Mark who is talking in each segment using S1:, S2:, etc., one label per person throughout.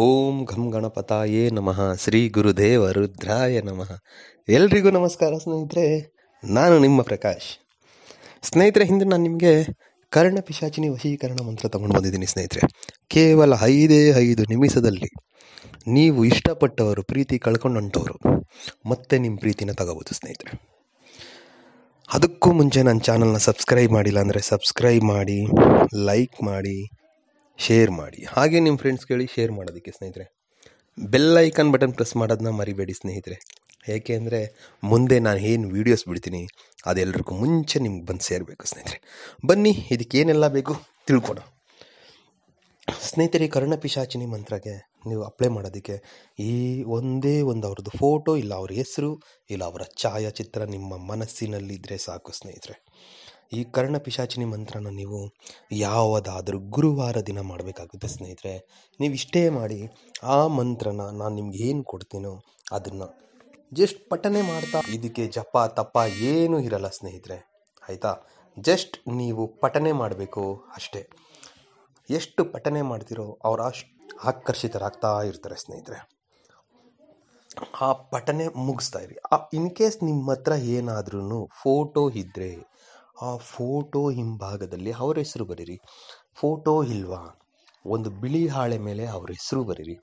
S1: ಓಂ ಘಂ ಗಣಪತಾಯೇ ನಮಃ ಶ್ರೀ ಗುರುದೇವ ರುದ್ರಾಯ ನಮಃ ಎಲ್ರಿಗೂ ನಮಸ್ಕಾರ ಸ್ನೇಹಿತರೆ ನಾನು ನಿಮ್ಮ ಪ್ರಕಾಶ್ ಸ್ನೇಹಿತರೆ ಹಿಂದೆ ನಾನು ನಿಮಗೆ ಕರ್ಣ ಪಿಶಾಚಿನಿ ವಶೀಕರಣ ಮಂತ್ರ ತಗೊಂಡು ಬಂದಿದ್ದೀನಿ ಸ್ನೇಹಿತರೆ ಕೇವಲ ಐದೇ ಐದು ನಿಮಿಷದಲ್ಲಿ ನೀವು ಇಷ್ಟಪಟ್ಟವರು ಪ್ರೀತಿ ಕಳ್ಕೊಂಡಂಥವ್ರು ಮತ್ತೆ ನಿಮ್ಮ ಪ್ರೀತಿನ ತಗೋಬೋದು ಸ್ನೇಹಿತರೆ ಅದಕ್ಕೂ ಮುಂಚೆ ನನ್ನ ಚಾನಲ್ನ ಸಬ್ಸ್ಕ್ರೈಬ್ ಮಾಡಿಲ್ಲ ಅಂದರೆ ಸಬ್ಸ್ಕ್ರೈಬ್ ಮಾಡಿ ಲೈಕ್ ಮಾಡಿ ಶೇರ್ ಮಾಡಿ ಹಾಗೆ ನಿಮ್ಮ ಫ್ರೆಂಡ್ಸ್ ಕೇಳಿ ಶೇರ್ ಮಾಡೋದಕ್ಕೆ ಸ್ನೇಹಿತರೆ ಬೆಲ್ ಐಕಾನ್ ಬಟನ್ ಪ್ರೆಸ್ ಮಾಡೋದನ್ನ ಮರಿಬೇಡಿ ಸ್ನೇಹಿತರೆ ಏಕೆ ಅಂದರೆ ಮುಂದೆ ನಾನು ಏನು ವೀಡಿಯೋಸ್ ಬಿಡ್ತೀನಿ ಅದೆಲ್ಲರಿಗೂ ಮುಂಚೆ ನಿಮ್ಗೆ ಬಂದು ಸೇರಬೇಕು ಸ್ನೇಹಿತರೆ ಬನ್ನಿ ಇದಕ್ಕೆ ಏನೆಲ್ಲ ಬೇಕು ತಿಳ್ಕೊಡ ಸ್ನೇಹಿತರೆ ಕರ್ಣಪಿಶಾಚಿನಿ ಪಿಶಾಚಿನಿ ಮಂತ್ರಕ್ಕೆ ನೀವು ಅಪ್ಲೈ ಮಾಡೋದಕ್ಕೆ ಈ ಒಂದೇ ಒಂದು ಅವ್ರದ್ದು ಫೋಟೋ ಇಲ್ಲ ಅವ್ರ ಹೆಸರು ಇಲ್ಲ ಅವರ ಛಾಯಾಚಿತ್ರ ನಿಮ್ಮ ಮನಸ್ಸಿನಲ್ಲಿದ್ದರೆ ಸಾಕು ಸ್ನೇಹಿತರೆ ಈ ಪಿಶಾಚಿನಿ ಮಂತ್ರನ ನೀವು ಯಾವದಾದರೂ ಗುರುವಾರ ದಿನ ಮಾಡಬೇಕಾಗುತ್ತೆ ಸ್ನೇಹಿತರೆ ನೀವು ಇಷ್ಟೇ ಮಾಡಿ ಆ ಮಂತ್ರನ ನಾನು ನಿಮ್ಗೆ ಏನು ಕೊಡ್ತೀನೋ ಅದನ್ನು ಜಸ್ಟ್ ಪಠನೆ ಮಾಡ್ತಾ ಇದಕ್ಕೆ ಜಪ ತಪ್ಪ ಏನೂ ಇರಲ್ಲ ಸ್ನೇಹಿತರೆ ಆಯಿತಾ ಜಸ್ಟ್ ನೀವು ಪಠನೆ ಮಾಡಬೇಕು ಅಷ್ಟೇ ಎಷ್ಟು ಪಠನೆ ಮಾಡ್ತಿರೋ ಅವ್ರು ಅಷ್ಟು ಆಕರ್ಷಿತರಾಗ್ತಾ ಇರ್ತಾರೆ ಸ್ನೇಹಿತರೆ ಆ ಪಠನೆ ಮುಗಿಸ್ತಾ ಇರಿ ಇನ್ ಕೇಸ್ ನಿಮ್ಮ ಹತ್ರ ಏನಾದ್ರೂ ಫೋಟೋ ಇದ್ದರೆ ಆ ಫೋಟೋ ಹಿಂಭಾಗದಲ್ಲಿ ಅವ್ರ ಹೆಸರು ಬರೀರಿ ಫೋಟೋ ಇಲ್ವಾ ಒಂದು ಬಿಳಿ ಹಾಳೆ ಮೇಲೆ ಅವ್ರ ಹೆಸರು ಬರೀರಿ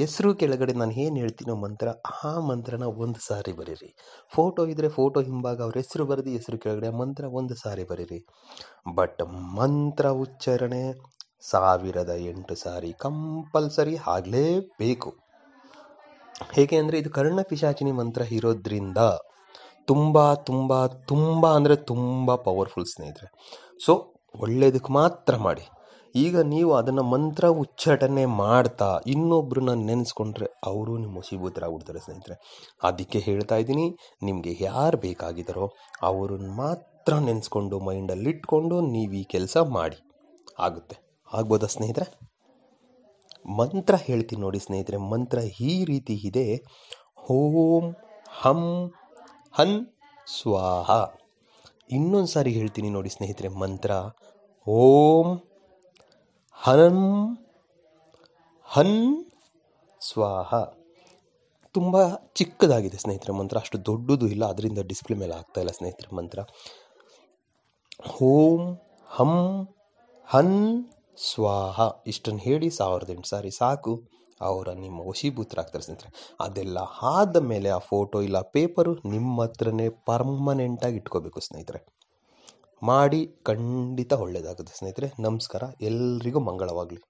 S1: ಹೆಸರು ಕೆಳಗಡೆ ನಾನು ಏನು ಹೇಳ್ತೀನೋ ಮಂತ್ರ ಆ ಮಂತ್ರನ ಒಂದು ಸಾರಿ ಬರೀರಿ ಫೋಟೋ ಇದ್ದರೆ ಫೋಟೋ ಹಿಂಭಾಗ ಅವ್ರ ಹೆಸರು ಬರೆದು ಹೆಸರು ಕೆಳಗಡೆ ಮಂತ್ರ ಒಂದು ಸಾರಿ ಬರೀರಿ ಬಟ್ ಮಂತ್ರ ಉಚ್ಚಾರಣೆ ಸಾವಿರದ ಎಂಟು ಸಾರಿ ಕಂಪಲ್ಸರಿ ಆಗಲೇಬೇಕು ಹೇಗೆ ಅಂದರೆ ಇದು ಕರ್ಣ ಪಿಶಾಚಿನಿ ಮಂತ್ರ ಇರೋದ್ರಿಂದ ತುಂಬ ತುಂಬ ತುಂಬ ಅಂದರೆ ತುಂಬ ಪವರ್ಫುಲ್ ಸ್ನೇಹಿತರೆ ಸೊ ಒಳ್ಳೆಯದಕ್ಕೆ ಮಾತ್ರ ಮಾಡಿ ಈಗ ನೀವು ಅದನ್ನು ಮಂತ್ರ ಉಚ್ಚಾಟನೆ ಮಾಡ್ತಾ ಇನ್ನೊಬ್ಬರನ್ನ ನೆನೆಸ್ಕೊಂಡ್ರೆ ಅವರು ನಿಮ್ಮ ಮುಸೀಬೂತರಾಗ್ಬಿಡ್ತಾರೆ ಸ್ನೇಹಿತರೆ ಅದಕ್ಕೆ ಹೇಳ್ತಾ ಇದ್ದೀನಿ ನಿಮಗೆ ಯಾರು ಬೇಕಾಗಿದ್ದಾರೋ ಅವ್ರನ್ನ ಮಾತ್ರ ನೆನೆಸ್ಕೊಂಡು ಮೈಂಡಲ್ಲಿ ಇಟ್ಕೊಂಡು ನೀವು ಈ ಕೆಲಸ ಮಾಡಿ ಆಗುತ್ತೆ ಆಗ್ಬೋದಾ ಸ್ನೇಹಿತರೆ ಮಂತ್ರ ಹೇಳ್ತೀನಿ ನೋಡಿ ಸ್ನೇಹಿತರೆ ಮಂತ್ರ ಈ ರೀತಿ ಇದೆ ಓಂ ಹಂ ಹನ್ ಸ್ವಾಹ ಇನ್ನೊಂದು ಸಾರಿ ಹೇಳ್ತೀನಿ ನೋಡಿ ಸ್ನೇಹಿತರೆ ಮಂತ್ರ ಓಂ ಹನಂ ಹನ್ ಸ್ವಾಹ ತುಂಬ ಚಿಕ್ಕದಾಗಿದೆ ಸ್ನೇಹಿತರೆ ಮಂತ್ರ ಅಷ್ಟು ದೊಡ್ಡದು ಇಲ್ಲ ಅದರಿಂದ ಡಿಸ್ಪ್ಲೇ ಮೇಲೆ ಆಗ್ತಾ ಇಲ್ಲ ಸ್ನೇಹಿತರೆ ಮಂತ್ರ ಓಂ ಹಂ ಹನ್ ಸ್ವಾಹ ಇಷ್ಟನ್ನು ಹೇಳಿ ಸಾವಿರದ ಎಂಟು ಸಾರಿ ಸಾಕು ಅವರ ನಿಮ್ಮ ಆಗ್ತಾರೆ ಸ್ನೇಹಿತರೆ ಅದೆಲ್ಲ ಆದ ಮೇಲೆ ಆ ಫೋಟೋ ಇಲ್ಲ ಪೇಪರು ನಿಮ್ಮ ಹತ್ರನೇ ಪರ್ಮನೆಂಟಾಗಿ ಇಟ್ಕೋಬೇಕು ಸ್ನೇಹಿತರೆ ಮಾಡಿ ಖಂಡಿತ ಒಳ್ಳೆಯದಾಗುತ್ತೆ ಸ್ನೇಹಿತರೆ ನಮಸ್ಕಾರ ಎಲ್ರಿಗೂ ಮಂಗಳವಾಗಲಿ